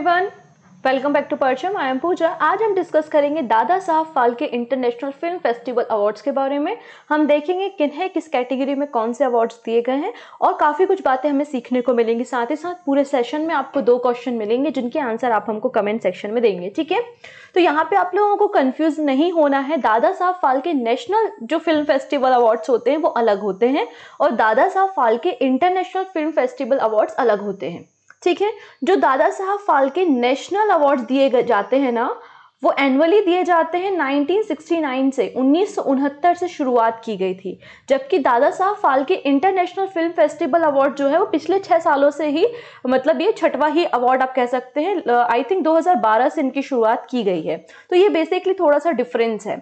Everyone welcome back to परचम I am पूजा आज हम डिस्कस करेंगे दादा साहब Phalke international film festival awards के बारे में हम देखेंगे किन्हें किस कैटेगरी में कौन से अवार्ड्स दिए गए हैं और काफ़ी कुछ बातें हमें सीखने को मिलेंगी साथ ही साथ पूरे सेशन में आपको दो क्वेश्चन मिलेंगे जिनके आंसर आप हमको कमेंट सेक्शन में देंगे ठीक है तो यहाँ पर आप लोगों को कन्फ्यूज़ नहीं होना है दादा साहब फाल्के नेशनल जो फिल्म फेस्टिवल अवार्ड्स होते हैं वो अलग होते हैं और दादा साहब Phalke international film festival awards अलग होते हैं ठीक है जो दादा साहब फाल्के नेशनल अवार्ड्स दिए जाते हैं ना वो एनुअली दिए जाते हैं 1969 से उन्नीस से शुरुआत की गई थी जबकि दादा साहब Phalke international film festival award जो है वो पिछले छः सालों से ही मतलब ये छठवा ही अवार्ड आप कह सकते हैं आई थिंक 2012 से इनकी शुरुआत की गई है तो ये बेसिकली थोड़ा सा डिफरेंस है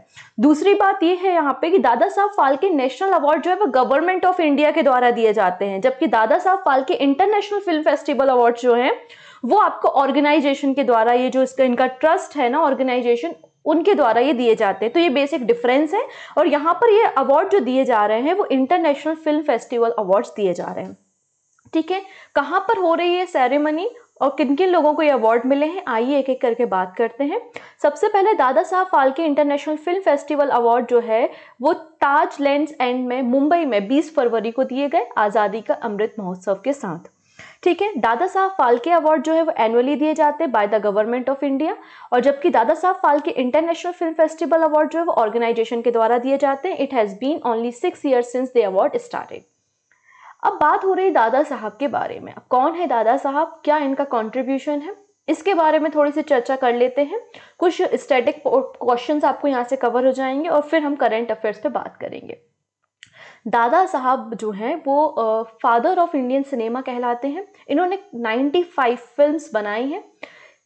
दूसरी बात ये है यहाँ पे कि दादा साहब फाल्के नेशनल अवार्ड जो है वो गवर्नमेंट ऑफ इंडिया के द्वारा दिए जाते हैं जबकि दादा साहब Phalke international film festival award जो है वो आपको ऑर्गेनाइजेशन के द्वारा ये जो इसका इनका ट्रस्ट है ना ऑर्गेनाइजेशन उनके द्वारा ये दिए जाते हैं तो ये बेसिक डिफरेंस है और यहाँ पर ये अवार्ड जो दिए जा रहे हैं वो इंटरनेशनल फिल्म फेस्टिवल अवार्ड्स दिए जा रहे हैं ठीक है कहाँ पर हो रही है सेरेमनी और किन किन लोगों को ये अवार्ड मिले हैं आइए एक एक करके बात करते हैं सबसे पहले दादा साहब Phalke international film festival award जो है वो ताज लेंस एंड में मुंबई में 20 फरवरी को दिए गए आज़ादी का अमृत महोत्सव के साथ ठीक है दादा साहब फाल्के अवार्ड जो है वो एनुअली दिए जाते हैं by the government of India और जबकि दादा साहब Phalke international film festival award जो है वो ऑर्गेनाइजेशन के द्वारा दिए जाते हैं it has been only six year since the award started अब बात हो रही दादा साहब के बारे में अब कौन है दादा साहब क्या इनका कॉन्ट्रीब्यूशन है इसके बारे में थोड़ी सी चर्चा कर लेते हैं कुछ स्टैटिक क्वेश्चंस आपको यहाँ से कवर हो जाएंगे और फिर हम करंट अफेयर्स पे बात करेंगे दादा साहब जो हैं वो फादर ऑफ इंडियन सिनेमा कहलाते हैं इन्होंने 95 फिल्म्स बनाई हैं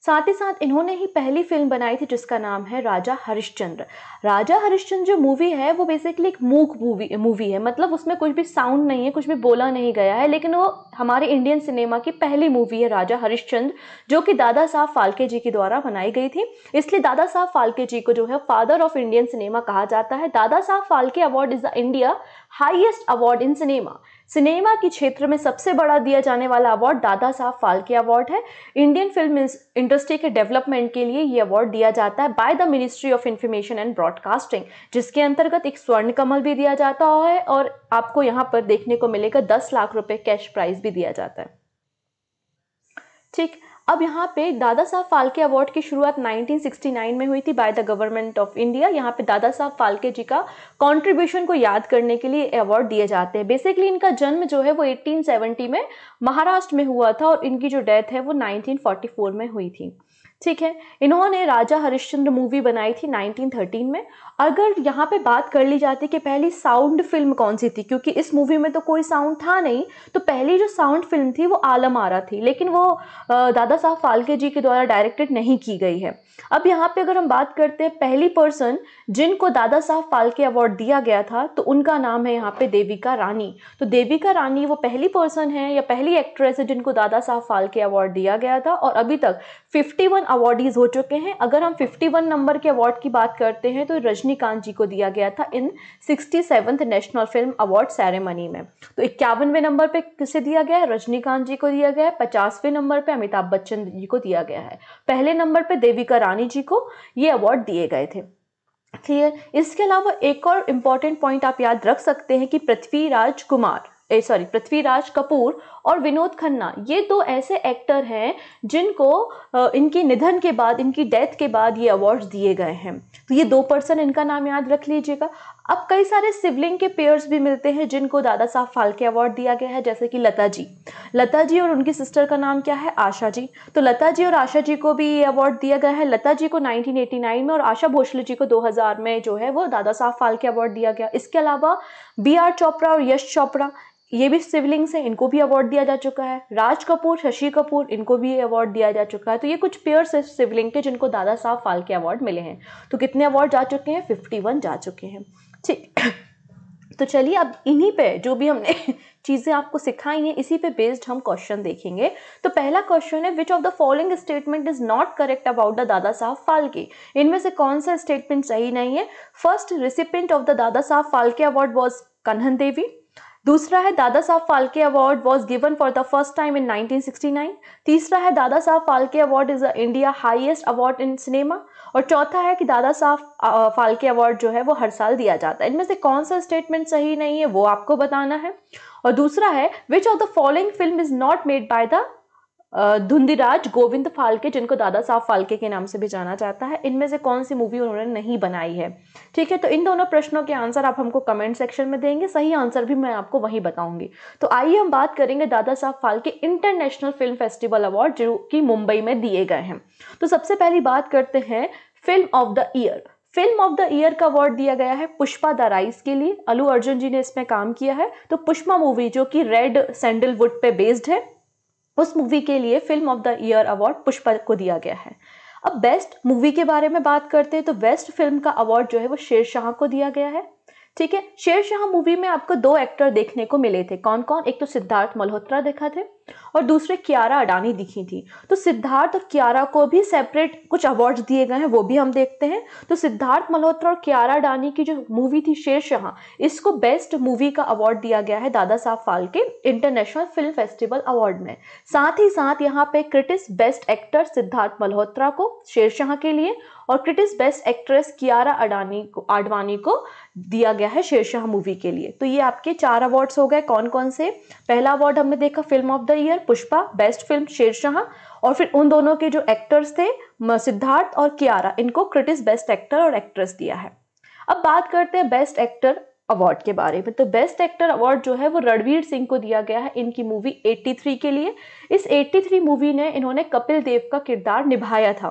साथ ही साथ इन्होंने ही पहली फिल्म बनाई थी जिसका नाम है राजा हरिश्चंद्र राजा हरिश्चंद्र जो मूवी है वो बेसिकली एक मूक मूवी मूवी है मतलब उसमें कुछ भी साउंड नहीं है कुछ भी बोला नहीं गया है लेकिन वो हमारे इंडियन सिनेमा की पहली मूवी है राजा हरिश्चंद्र जो कि दादा साहब फाल्के जी के द्वारा बनाई गई थी इसलिए दादा साहब फाल्के जी को जो है फादर ऑफ इंडियन सिनेमा कहा जाता है दादा साहब Phalke award is the India highest award in cinema cinema के क्षेत्र में सबसे बड़ा दिया जाने वाला अवार्ड दादा साहब फाल्के अवार्ड है इंडियन फिल्म इंडस्ट्री के डेवलपमेंट के लिए ये अवार्ड दिया जाता है by the ministry of information and broadcasting जिसके अंतर्गत एक स्वर्ण कमल भी दिया जाता है और आपको यहाँ पर देखने को मिलेगा दस लाख रुपए कैश प्राइज भी दिया जाता है ठीक अब यहाँ पे दादा साहब फाल्के अवार्ड की शुरुआत 1969 में हुई थी by the government of India यहाँ पे दादा साहब फाल्के जी का कंट्रीब्यूशन को याद करने के लिए अवार्ड दिए जाते हैं बेसिकली इनका जन्म जो है वो 1870 में महाराष्ट्र में हुआ था और इनकी जो डेथ है वो 1944 में हुई थी ठीक है इन्होंने राजा हरिश्चंद्र मूवी बनाई थी 1913 में अगर यहाँ पे बात कर ली जाती कि पहली साउंड फिल्म कौन सी थी क्योंकि इस मूवी में तो कोई साउंड था नहीं तो पहली जो साउंड फिल्म थी वो आलम आरा थी लेकिन वो दादा साहब फाल्के जी के द्वारा डायरेक्टेड नहीं की गई है अब यहाँ पे अगर हम बात करते हैं पहली पर्सन जिनको दादा साहब फाल्के अवार्ड दिया गया था तो उनका नाम है यहाँ पे देविका रानी तो देविका रानी वो पहली पर्सन है या पहली एक्ट्रेस है जिनको दादा साहब फाल्के अवार्ड दिया गया था और अभी तक फिफ्टी वन अवार्डीज़ हो चुके हैं अगर हम 51 नंबर के अवार्ड की बात करते हैं तो रजनीकांत जी को दिया गया था in sixty seventh national film award ceremony में तो इक्यावनवें नंबर पे किसे दिया गया है रजनीकांत जी को दिया गया है पचासवें नंबर पे अमिताभ बच्चन जी को दिया गया है पहले नंबर पे देविका रानी जी को ये अवार्ड दिए गए थे क्लियर इसके अलावा एक और इम्पॉर्टेंट पॉइंट आप याद रख सकते हैं कि पृथ्वीराज कुमार सॉरी पृथ्वीराज कपूर और विनोद खन्ना ये दो ऐसे एक्टर हैं जिनको इनके निधन के बाद इनकी डेथ के बाद ये अवार्ड्स दिए गए हैं तो ये दो पर्सन इनका नाम याद रख लीजिएगा अब कई सारे सिबलिंग के पेयर्स भी मिलते हैं जिनको दादा साहब फाल्के अवार्ड दिया गया है जैसे कि लता जी लता जी और उनकी सिस्टर का नाम क्या है आशा जी तो लता जी और आशा जी को भी ये अवार्ड दिया गया है लता जी को 1989 में और आशा भोसले जी को 2000 में जो है वो दादा साहब फाल्के अवार्ड दिया गया इसके अलावा बी आर चोपड़ा और यश चोपड़ा ये भी सिबलिंग्स हैं इनको भी अवार्ड दिया जा चुका है राज कपूर शशि कपूर इनको भी अवार्ड दिया जा चुका है तो ये कुछ पेयर्स है सिबलिंग के जिनको दादा साहब फालके अवार्ड मिले हैं तो कितने अवार्ड जा चुके हैं फिफ्टी वन जा चुके हैं ठीक तो चलिए अब इन्हीं पे जो भी हमने चीज़ें आपको सिखाई हैं इसी पे बेस्ड हम क्वेश्चन देखेंगे तो पहला क्वेश्चन है which of the following statement is not correct about the Dadasaheb फालके इनमें से कौन सा स्टेटमेंट सही नहीं है first recipient of the Dadasaheb Phalke award was कन्हन देवी दूसरा है दादा साहब Phalke award was given for the first time in 1969 तीसरा है दादा साहब Phalke award is India highest award in cinema और चौथा है कि दादा साहब फाल्के अवार्ड जो है वो हर साल दिया जाता है इनमें से कौन सा स्टेटमेंट सही नहीं है वो आपको बताना है और दूसरा है which of the following film is not made by the Dhundiraj Govind Phalke जिनको दादा साहब फाल्के के नाम से भी जाना जाता है इनमें से कौन सी मूवी उन्होंने नहीं बनाई है ठीक है तो इन दोनों प्रश्नों के आंसर आप हमको कमेंट सेक्शन में देंगे सही आंसर भी मैं आपको वहीं बताऊंगी तो आइए हम बात करेंगे दादा साहब Phalke international film festival award जो कि मुंबई में दिए गए हैं तो सबसे पहली बात करते हैं film of the year film of the year का अवार्ड दिया गया है पुष्पा द राइस के लिए अलू अर्जुन जी ने इसमें काम किया है तो पुष्पा मूवी जो कि रेड सैंडलवुड पे बेस्ड है उस मूवी के लिए film of the year award Pushpa को दिया गया है अब बेस्ट मूवी के बारे में बात करते हैं तो बेस्ट फिल्म का अवार्ड जो है वो शेर शाह को दिया गया है ठीक है शेर शाह मूवी में आपको दो एक्टर देखने को मिले थे कौन कौन एक तो सिद्धार्थ मल्होत्रा देखा थे और दूसरे कियारा अडानी दिखी थी तो सिद्धार्थ और कियारा को भी सेपरेट कुछ अवार्ड्स दिए गए हैं वो भी हम देखते हैं तो सिद्धार्थ मल्होत्रा और कियारा अडानी की जो मूवी थी शेर शाह इसको बेस्ट मूवी का अवार्ड दिया गया है दादा साहब Phalke international film festival award में साथ ही साथ यहाँ पे critics best actor Siddharth Malhotra को शेरशाह के लिए और critics best actress Kiara Adani को आडवाणी को दिया गया है शेरशाह मूवी के लिए तो ये आपके चार अवार्ड्स हो गए कौन कौन से पहला अवार्ड हमने देखा film of the year Pushpa best film Shershaah और फिर उन दोनों के जो एक्टर्स थे सिद्धार्थ और कियारा इनको क्रिटिस बेस्ट एक्टर और एक्ट्रेस दिया है अब बात करते हैं बेस्ट एक्टर अवार्ड के बारे में तो बेस्ट एक्टर अवार्ड जो है वो रणवीर सिंह को दिया गया है इनकी मूवी 83 के लिए इस 83 मूवी ने इन्होंने कपिल देव का किरदार निभाया था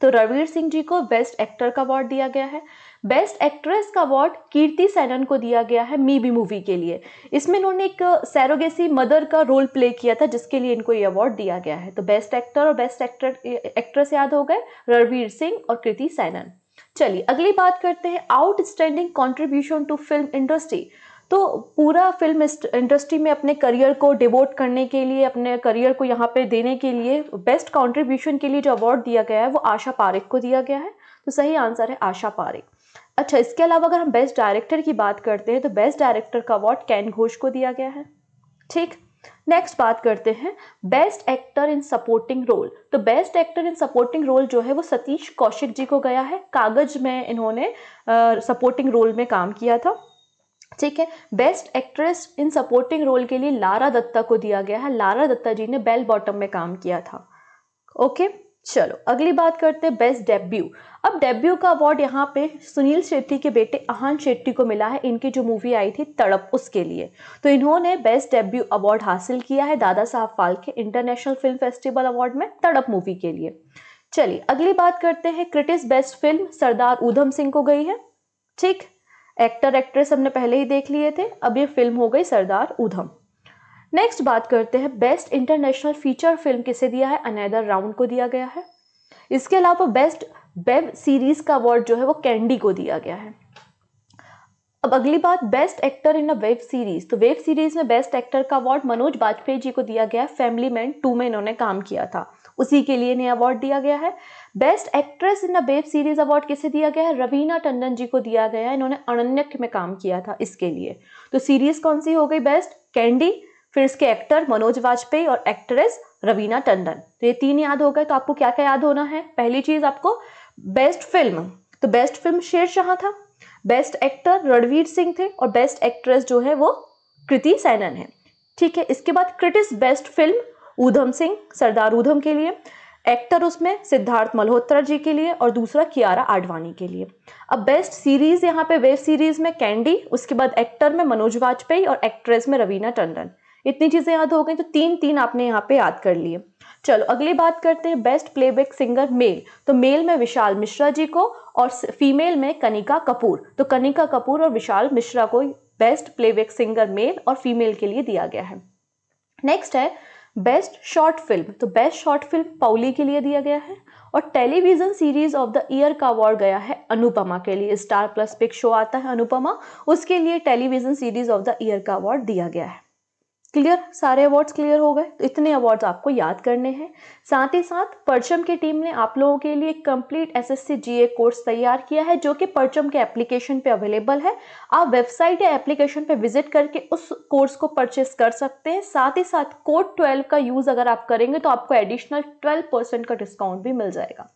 तो रणवीर सिंह जी को बेस्ट एक्टर का अवार्ड दिया गया है बेस्ट एक्ट्रेस का अवार्ड कीर्ति सैनन को दिया गया है मी बी मूवी के लिए इसमें इन्होंने एक सैरोगेसी मदर का रोल प्ले किया था जिसके लिए इनको ये अवार्ड दिया गया है तो बेस्ट एक्टर और बेस्ट एक्टर एक्ट्रेस याद हो गए रणवीर सिंह और कीर्ति सैनन चलिए अगली बात करते हैं outstanding contribution to film industry तो पूरा फिल्म इंडस्ट्री में अपने करियर को डिवोट करने के लिए अपने करियर को यहाँ पे देने के लिए बेस्ट कंट्रीब्यूशन के लिए जो अवार्ड दिया गया है वो आशा पारेख को दिया गया है तो सही आंसर है आशा पारेख अच्छा इसके अलावा अगर हम बेस्ट डायरेक्टर की बात करते हैं तो बेस्ट डायरेक्टर का अवार्ड कैन घोष को दिया गया है ठीक नेक्स्ट बात करते हैं best actor in supporting role तो best actor in supporting role जो है वो सतीश कौशिक जी को गया है कागज में इन्होंने सपोर्टिंग uh, रोल में काम किया था ठीक है best actress in supporting role के लिए लारा दत्ता को दिया गया है लारा दत्ता जी ने बेल बॉटम में काम किया था ओके okay? चलो अगली बात करते हैं बेस्ट डेब्यू अब डेब्यू का अवार्ड यहाँ पे सुनील शेट्टी के बेटे अहान शेट्टी को मिला है इनकी जो मूवी आई थी तड़प उसके लिए तो इन्होंने बेस्ट डेब्यू अवार्ड हासिल किया है दादा साहब Phalke international film festival award में तड़प मूवी के लिए चलिए अगली बात करते हैं critics best film Sardar Udham Singh को गई है ठीक एक्टर एक्ट्रेस हमने पहले ही देख लिए थे अब ये फिल्म हो गई सरदार ऊधम नेक्स्ट बात करते हैं बेस्ट इंटरनेशनल फीचर फिल्म किसे दिया है अनैदर राउंड को दिया गया है इसके अलावा बेस्ट बेब सीरीज़ का अवार्ड जो है वो कैंडी को दिया गया है अब अगली बात best actor in a web series तो वेब सीरीज में बेस्ट एक्टर का अवार्ड मनोज वाजपेयी जी को दिया गया फैमिली मैन टू में इन्होंने काम किया था उसी के लिए नया अवार्ड दिया गया है best actress in a web series award किसे दिया गया है रवीना टंडन जी को दिया गया है इन्होंने अनन्यक में काम किया था इसके लिए तो सीरीज कौन सी हो गई बेस्ट कैंडी फिर इसके एक्टर मनोज वाजपेयी और एक्ट्रेस रवीना टंडन तो ये तीन याद हो गए तो आपको क्या क्या याद होना है पहली चीज़ आपको बेस्ट फिल्म तो बेस्ट फिल्म शेर शाह था बेस्ट एक्टर रणवीर सिंह थे और बेस्ट एक्ट्रेस जो है वो कृति सैनन है ठीक है इसके बाद critics best film Udham Singh Sardar Udham के लिए एक्टर उसमें सिद्धार्थ मल्होत्रा जी के लिए और दूसरा कियारा आडवाणी के लिए अब बेस्ट सीरीज़ यहाँ पे वेब सीरीज़ में कैंडी उसके बाद एक्टर में मनोज वाजपेयी और एक्ट्रेस में रवीना टंडन इतनी चीज़ें याद हो गई तो तीन तीन आपने यहाँ पे याद कर लिए चलो अगली बात करते हैं बेस्ट प्लेबैक सिंगर मेल तो मेल में विशाल मिश्रा जी को और फीमेल में कनिका कपूर तो कनिका कपूर और विशाल मिश्रा को बेस्ट प्लेबैक सिंगर मेल और फीमेल के लिए दिया गया है नेक्स्ट है बेस्ट शॉर्ट फिल्म तो बेस्ट शॉर्ट फिल्म पाउली के लिए दिया गया है और television series of the year का अवार्ड गया है अनुपमा के लिए स्टार प्लस पिक शो आता है अनुपमा उसके लिए television series of the year का अवार्ड दिया गया है क्लियर सारे अवार्ड्स क्लियर हो गए इतने अवार्ड्स आपको याद करने हैं साथ ही साथ परचम की टीम ने आप लोगों के लिए कंप्लीट एसएससी जीए कोर्स तैयार किया है जो कि परचम के एप्लीकेशन पे अवेलेबल है आप वेबसाइट या एप्लीकेशन पे विजिट करके उस कोर्स को परचेस कर सकते हैं साथ ही साथ कोड ट्वेल्व का यूज़ अगर आप करेंगे तो आपको एडिशनल ट्वेल्व का डिस्काउंट भी मिल जाएगा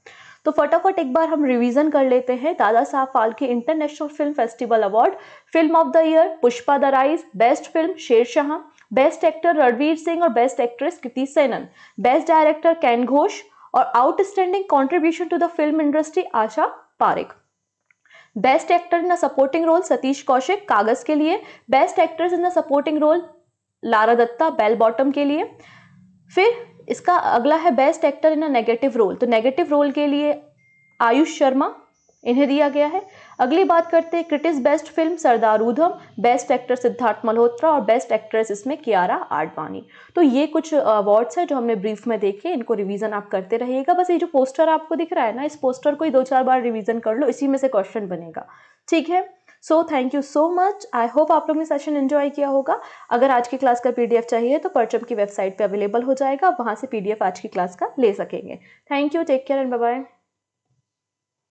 तो फटाफट एक बार हम रिवीजन कर लेते हैं दादा साहब Phalke international film festival award film of the year Pushpa the rise best film Shershaah best actor Ranveer Singh और best actress Kriti Sanon best director Ken Ghosh और outstanding contribution to the film industry Asha Parekh best actor in the supporting role Satish Kaushik Kaagaz के लिए best actress in the supporting role Lara Dutta bell bottom के लिए फिर इसका अगला है best actor in a negative role तो नेगेटिव रोल के लिए आयुष शर्मा इन्हें दिया गया है अगली बात करते हैं critics best film Sardar Udham best actor Siddharth Malhotra और बेस्ट एक्ट्रेस इसमें कियारा आडवाणी तो ये कुछ अवार्ड्स हैं जो हमने ब्रीफ में देखे इनको रिवीजन आप करते रहिएगा बस ये जो पोस्टर आपको दिख रहा है ना इस पोस्टर को ही दो चार बार रिवीजन कर लो इसी में से क्वेश्चन बनेगा ठीक है so thank you so much I hope आप लोगों ने सेशन एंजॉय किया होगा अगर आज की क्लास का पीडीएफ चाहिए तो परचम की वेबसाइट पे अवेलेबल हो जाएगा वहाँ से पीडीएफ आज की क्लास का ले सकेंगे thank you take care and bye